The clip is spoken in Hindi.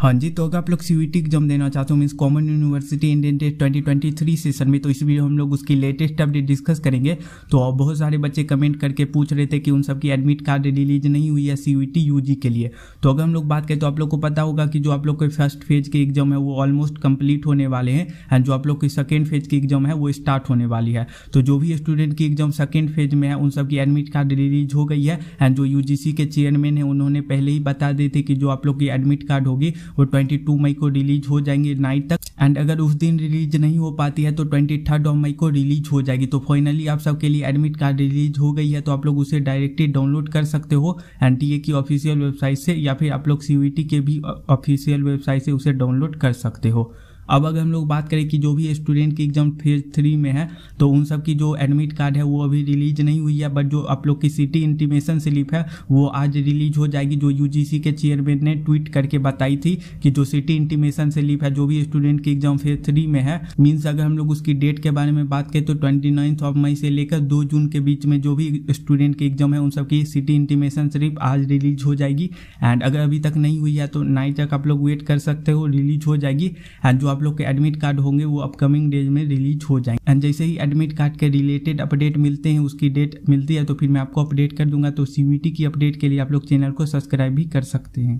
हाँ जी तो अगर आप लोग सी एग्जाम e e देना चाहते हो mean common university Indian test twenty twenty three session में तो इस वीडियो हम लोग उसकी लेटेस्ट अपडेट डिस्कस करेंगे तो बहुत सारे बच्चे कमेंट करके पूछ रहे थे कि उन सबकी एडमिट कार्ड रिलीज नहीं हुई है सी यूजी e के लिए तो अगर हम लोग बात करें तो आप लोग को पता होगा कि जो आप लोग के फर्स्ट फेज के एग्जाम है वो ऑलमोस्ट कंप्लीट होने वाले हैं एंड जो आप लोग की सेकेंड फेज की एग्जाम है वो स्टार्ट होने वाली है तो जो भी स्टूडेंट की एग्जाम सेकेंड फेज में है उन सबकी एडमिट कार्ड रिलीज हो गई है एंड जो यू के चेयरमैन है उन्होंने पहले ही बता दी थे कि जो आप लोग की एडमिट कार्ड होगी वो ट्वेंटी टू मई को रिलीज हो जाएंगे नाइट तक एंड अगर उस दिन रिलीज नहीं हो पाती है तो ट्वेंटी थर्ड ऑफ मई को रिलीज हो जाएगी तो फाइनली आप सबके लिए एडमिट कार्ड रिलीज हो गई है तो आप लोग उसे डायरेक्टली डाउनलोड कर सकते हो एन की ऑफिशियल वेबसाइट से या फिर आप लोग सी e के भी ऑफिशियल वेबसाइट से उसे डाउनलोड कर सकते हो अब अगर हम लोग बात करें कि जो भी स्टूडेंट की एग्जाम फेज थ्री में है तो उन सब की जो एडमिट कार्ड है वो अभी रिलीज नहीं हुई है बट जो आप लोग की सिटी इंटीमेशन स्लिप है वो आज रिलीज हो जाएगी जो यू के चेयरमैन ने ट्वीट करके बताई थी कि जो सिटी इंटीमेशन स्लिप है जो भी स्टूडेंट की एग्जाम फेज थ्री में है मीन्स अगर हम लोग उसकी डेट के बारे में बात करें तो ट्वेंटी ऑफ मई से लेकर दो जून के बीच में जो भी स्टूडेंट की एग्जाम है उन सब की सिटी इंटीमेशन स्लिप आज रिलीज हो जाएगी एंड अगर अभी तक नहीं हुई है तो नाइट तक आप लोग वेट कर सकते हो रिलीज हो जाएगी एंड जो आप आप लोग के एडमिट कार्ड होंगे वो अपकमिंग डेज में रिलीज हो जाएंगे एंड जैसे ही एडमिट कार्ड के रिलेटेड अपडेट मिलते हैं उसकी डेट मिलती है तो फिर मैं आपको अपडेट कर दूंगा तो सीवीटी की अपडेट के लिए आप लोग चैनल को सब्सक्राइब भी कर सकते हैं